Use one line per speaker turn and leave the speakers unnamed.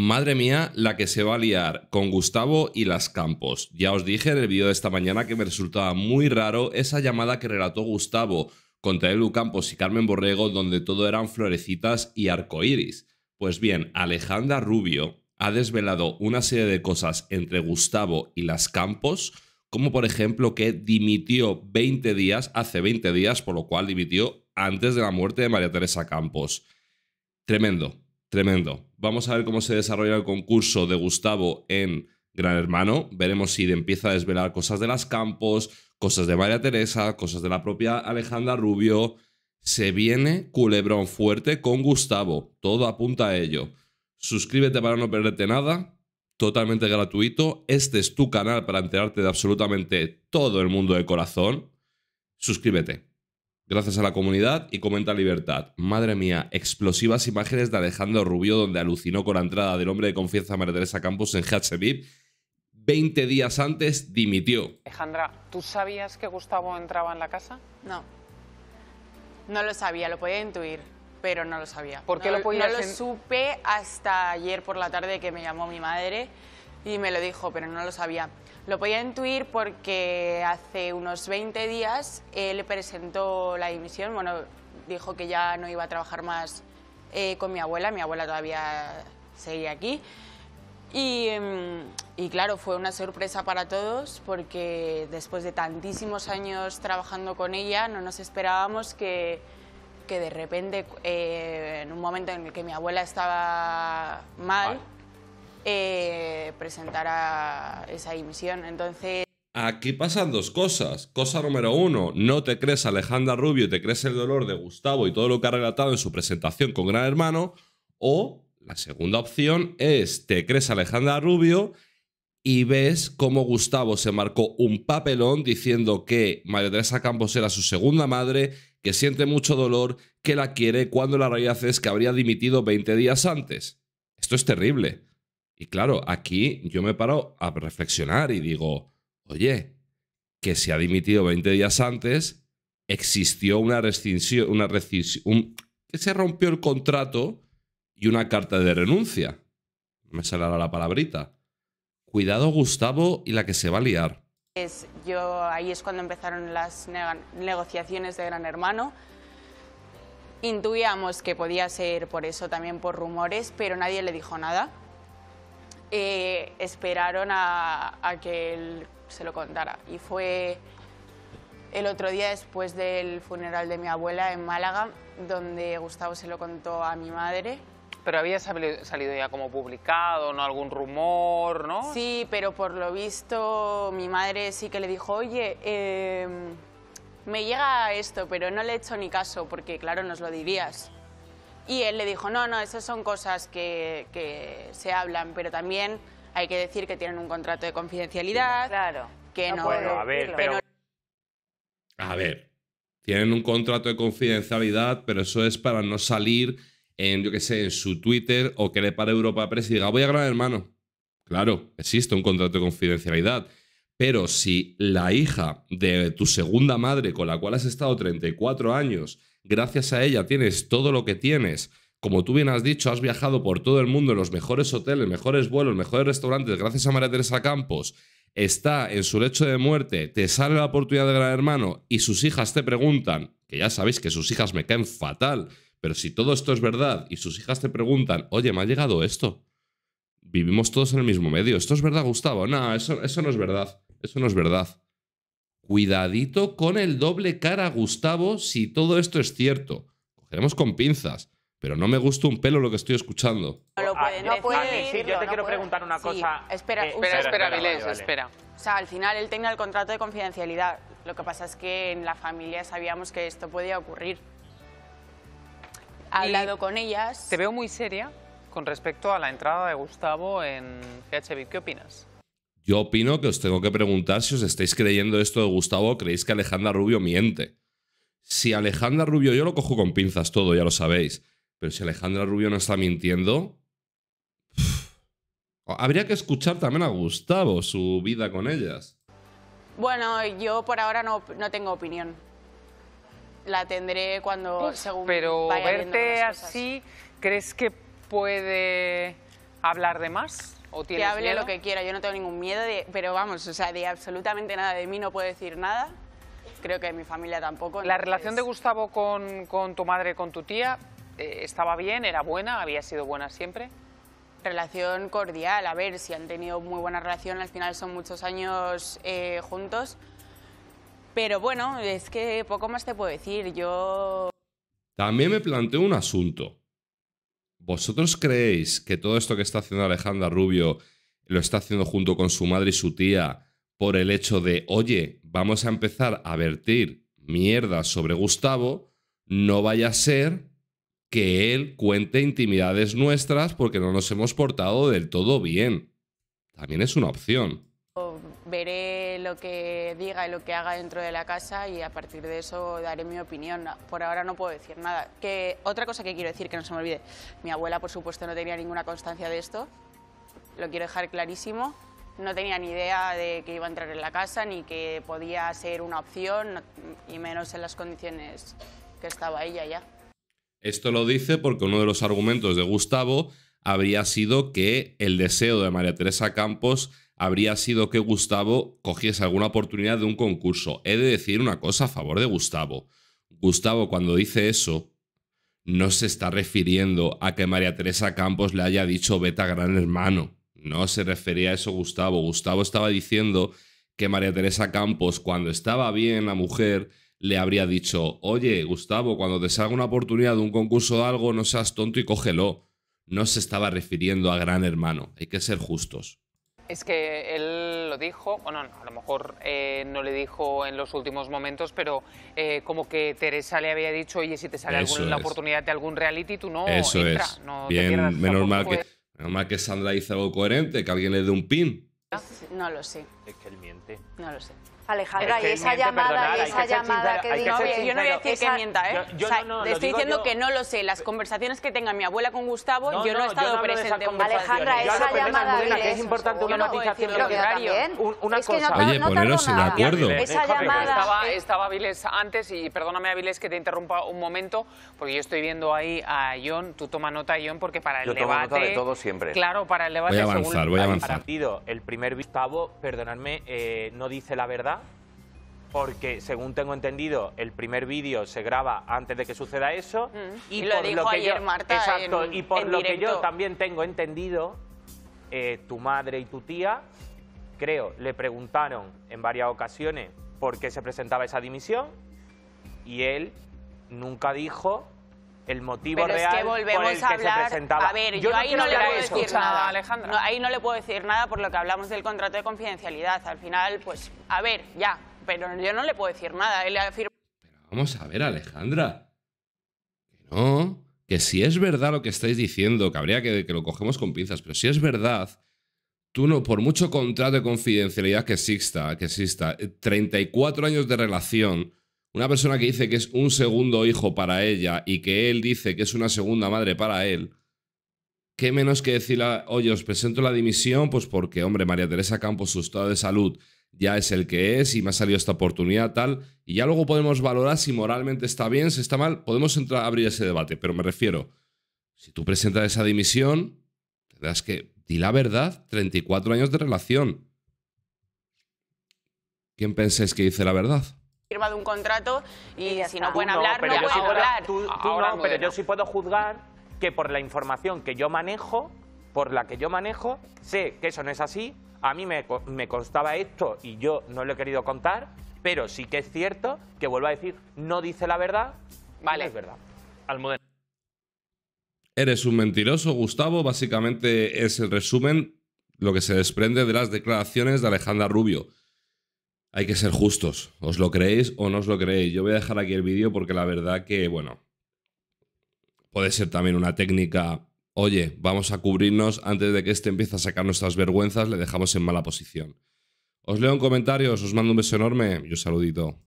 Madre mía, la que se va a liar con Gustavo y las Campos. Ya os dije en el vídeo de esta mañana que me resultaba muy raro esa llamada que relató Gustavo contra Edu Campos y Carmen Borrego, donde todo eran florecitas y arcoíris. Pues bien, Alejandra Rubio ha desvelado una serie de cosas entre Gustavo y las Campos, como por ejemplo que dimitió 20 días, hace 20 días, por lo cual dimitió antes de la muerte de María Teresa Campos. Tremendo, Tremendo. Vamos a ver cómo se desarrolla el concurso de Gustavo en Gran Hermano. Veremos si empieza a desvelar cosas de las Campos, cosas de María Teresa, cosas de la propia Alejandra Rubio. Se viene culebrón fuerte con Gustavo. Todo apunta a ello. Suscríbete para no perderte nada. Totalmente gratuito. Este es tu canal para enterarte de absolutamente todo el mundo de corazón. Suscríbete. Gracias a la comunidad y comenta Libertad. Madre mía, explosivas imágenes de Alejandro Rubio donde alucinó con la entrada del hombre de confianza María Teresa Campos en HVIP. Veinte días antes dimitió.
Alejandra, ¿tú sabías que Gustavo entraba en la casa? No. No lo sabía, lo podía intuir, pero no lo sabía. ¿Por qué lo No lo supe
hasta ayer por la tarde que me llamó mi madre y me lo dijo, pero no lo sabía. Lo podía intuir porque hace unos 20 días él presentó la dimisión, bueno, dijo que ya no iba a trabajar más eh, con mi abuela, mi abuela todavía seguía aquí. Y, em, y, claro, fue una sorpresa para todos porque después de tantísimos años trabajando con ella, no nos esperábamos que, que de repente, eh, en un momento en el que mi abuela estaba mal eh, presentará esa dimisión. Entonces.
Aquí pasan dos cosas. Cosa número uno, no te crees Alejandra Rubio y te crees el dolor de Gustavo y todo lo que ha relatado en su presentación con Gran Hermano. O la segunda opción es te crees Alejandra Rubio y ves cómo Gustavo se marcó un papelón diciendo que María Teresa Campos era su segunda madre, que siente mucho dolor, que la quiere, cuando la realidad es que habría dimitido 20 días antes. Esto es terrible. Y claro, aquí yo me paro a reflexionar y digo, oye, que se ha dimitido 20 días antes, existió una rescisión, que se rompió el contrato y una carta de renuncia. Me sale la palabrita. Cuidado Gustavo y la que se va a liar.
yo ahí es cuando empezaron las negociaciones de Gran Hermano. Intuíamos que podía ser por eso, también por rumores, pero nadie le dijo nada. Eh, esperaron a, que él se lo contara. Y fue el otro día después del funeral de mi abuela en Málaga, donde Gustavo se lo contó a mi madre.
Pero había salido ya como publicado, ¿no? Algún rumor, ¿no? Sí,
pero por lo visto mi madre sí que le dijo, oye, em, me llega esto, pero no le he hecho ni caso, porque claro, nos lo dirías. Y él le dijo, no, no, esas son cosas que, se hablan, pero también hay que decir que tienen un contrato de confidencialidad. Claro. Que no, bueno, a ver, pero...
A ver, tienen un contrato de confidencialidad, pero eso es para no salir en, yo qué sé, en su Twitter o que le para Europa Press y diga, voy a grabar Hermano. Claro, existe un contrato de confidencialidad. Pero si la hija de tu segunda madre con la cual has estado 34 años, gracias a ella tienes todo lo que tienes, como tú bien has dicho, has viajado por todo el mundo en los mejores hoteles, mejores vuelos, mejores restaurantes, gracias a María Teresa Campos, está en su lecho de muerte, te sale la oportunidad de gran hermano y sus hijas te preguntan, que ya sabéis que sus hijas me caen fatal, pero si todo esto es verdad y sus hijas te preguntan, oye, me ha llegado esto, vivimos todos en el mismo medio, ¿esto es verdad, Gustavo? No, eso, eso no es verdad eso no es verdad. Cuidadito con el doble cara, Gustavo, si todo esto es cierto. Cogeremos con pinzas, pero no me gusta un pelo lo que estoy escuchando.
No lo pueden no decir. yo te quiero preguntar una cosa. Espera, espera, espera, espera, espera. O sea, al final él tenga el contrato de confidencialidad. Lo que pasa es que en la familia sabíamos que esto podía ocurrir.
hablado con ellas. Te veo muy seria con respecto a la entrada de Gustavo en ¿Qué opinas?
Yo opino que os tengo que preguntar si os estáis creyendo esto de Gustavo creéis que Alejandra Rubio miente. Si Alejandra Rubio, yo lo cojo con pinzas todo, ya lo sabéis, pero si Alejandra Rubio no está mintiendo, Habría que escuchar también a Gustavo, su vida con ellas.
Bueno, yo por ahora no, no tengo opinión. La tendré cuando, se según. Pero verte así,
¿crees que puede hablar de más? ¿O tienes que hable lo que
quiera, yo no tengo ningún miedo, de, pero vamos, o sea, de absolutamente
nada de mí no puedo decir nada. Creo que mi familia tampoco. ¿La relación de Gustavo con, tu madre, con tu tía, eh, estaba bien, era buena, había sido buena siempre?
Relación cordial, a ver si han tenido muy buena relación, al final son muchos años eh, juntos. Pero bueno, es que poco más te puedo decir, yo...
También me planteo un asunto. ¿Vosotros creéis que todo esto que está haciendo Alejandra Rubio lo está haciendo junto con su madre y su tía por el hecho de, oye, vamos a empezar a vertir mierda sobre Gustavo, no vaya a ser que él cuente intimidades nuestras porque no nos hemos portado del todo bien. También es una opción
veré lo que diga y lo que haga dentro de la casa y a partir de eso daré mi opinión. Por ahora no puedo decir nada. Que, otra cosa que quiero decir, que no se me olvide, mi abuela por supuesto no tenía ninguna constancia de esto, lo quiero dejar clarísimo, no tenía ni idea de que iba a entrar en la casa ni que podía ser una opción, y menos en las condiciones que estaba ella ya.
Esto lo dice porque uno de los argumentos de Gustavo habría sido que el deseo de María Teresa Campos habría sido que Gustavo cogiese alguna oportunidad de un concurso. He de decir una cosa a favor de Gustavo. Gustavo cuando dice eso no se está refiriendo a que María Teresa Campos le haya dicho vete a gran hermano. No se refería a eso Gustavo. Gustavo estaba diciendo que María Teresa Campos cuando estaba bien la mujer le habría dicho, oye Gustavo, cuando te salga una oportunidad de un concurso o algo, no seas tonto y cógelo. No se estaba refiriendo a gran hermano, hay que ser justos.
Es que él lo dijo, o no, a lo mejor eh, no le dijo en los últimos momentos, pero eh, como que Teresa le había dicho, oye, si te sale la
oportunidad de algún reality, tú no Eso es. no Bien, menos mal, que, Sandra hizo algo coherente, que alguien le dé un pin.
no lo sé. Es que él miente. No lo
sé. Alejandra, y esa llamada, esa llamada que, yo no voy a decir que mienta, ¿eh? estoy diciendo que no lo sé. Las conversaciones que tenga mi abuela con Gustavo, yo no he estado presente. Alejandra, esa llamada... que es importante una matización
Una cosa... Oye, poneros de acuerdo. Esa llamada... Estaba Aviles antes, y perdóname, Avilés, que te interrumpa un momento, porque yo estoy viendo ahí a John. Tú toma nota, John, porque para el debate... nota de todo siempre. Claro, para el debate... Voy a avanzar, voy a avanzar. El primer Gustavo, perdonadme, eh, no dice la verdad porque según tengo entendido, el primer vídeo se graba antes de que suceda eso. Mm. Y, lo dijo ayer Marta. Exacto, y por lo que yo también tengo entendido, eh, tu madre y tu tía, creo, le preguntaron en varias ocasiones por qué se presentaba esa dimisión y él nunca dijo el motivo real por el que se presentaba. A ver, yo, ahí no, le puedo decir nada,
Alejandra. ahí no le puedo decir nada por lo que hablamos del contrato de confidencialidad. Al final, pues, a ver, ya, pero yo no le puedo decir nada. Él Pero
vamos a ver, Alejandra. Que no, que si es verdad lo que estáis diciendo, que habría que, que lo cogemos con pinzas, pero si es verdad, tú no, por mucho contrato de confidencialidad que exista, que exista, 34 eh, años de relación, una persona que dice que es un segundo hijo para ella y que él dice que es una segunda madre para él, ¿qué menos que decirle, oye, os presento la dimisión? Pues porque, hombre, María Teresa Campos, su estado de salud ya es el que es y me ha salido esta oportunidad tal, y ya luego podemos valorar si moralmente está bien, si está mal, podemos entrar, abrir ese debate, pero me refiero, si tú presentas esa dimisión, tendrás que, di la verdad, 34 años de relación. ¿Quién pensáis que dice la verdad? Firmado un contrato y, si no pueden hablar, no, hablar.
pero yo sí puedo juzgar que por la información que yo manejo por la que yo manejo, sé que eso no es así, a mí me, constaba esto y yo no lo he querido contar, pero sí que es cierto que vuelvo a decir, no dice la verdad, vale, es verdad.
modelo Eres un mentiroso, Gustavo. Básicamente es el resumen, lo que se desprende de las declaraciones de Alejandra Rubio. Hay que ser justos. ¿Os lo creéis o no os lo creéis? Yo voy a dejar aquí el vídeo porque la verdad que, bueno, puede ser también una técnica oye, vamos a cubrirnos antes de que este empiece a sacar nuestras vergüenzas, le dejamos en mala posición. Os leo en comentarios, os mando un beso enorme y un saludito.